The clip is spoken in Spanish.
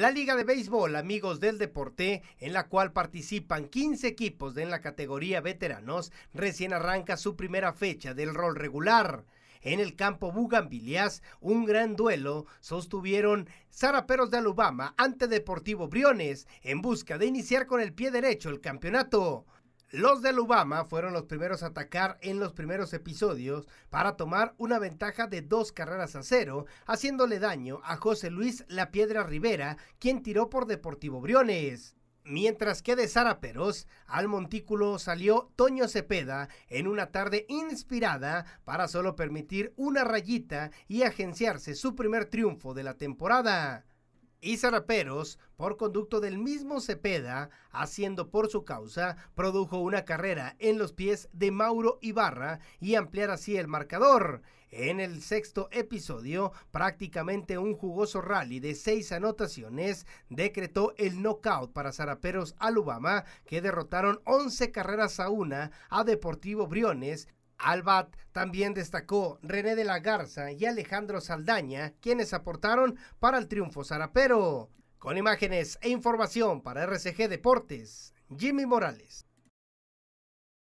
La Liga de Béisbol Amigos del Deporte, en la cual participan 15 equipos de en la categoría veteranos, recién arranca su primera fecha del rol regular. En el campo Bugambilias, un gran duelo sostuvieron Zaraperos de Alabama ante Deportivo Briones en busca de iniciar con el pie derecho el campeonato. Los del Obama fueron los primeros a atacar en los primeros episodios para tomar una ventaja de dos carreras a cero, haciéndole daño a José Luis La Piedra Rivera, quien tiró por Deportivo Briones. Mientras que de Peros, al montículo salió Toño Cepeda en una tarde inspirada para solo permitir una rayita y agenciarse su primer triunfo de la temporada y zaraperos por conducto del mismo Cepeda, haciendo por su causa, produjo una carrera en los pies de Mauro Ibarra y ampliar así el marcador. En el sexto episodio, prácticamente un jugoso rally de seis anotaciones decretó el knockout para zaraperos Obama, que derrotaron 11 carreras a una a Deportivo Briones Albat también destacó René de la Garza y Alejandro Saldaña, quienes aportaron para el triunfo zarapero. Con imágenes e información para RCG Deportes, Jimmy Morales.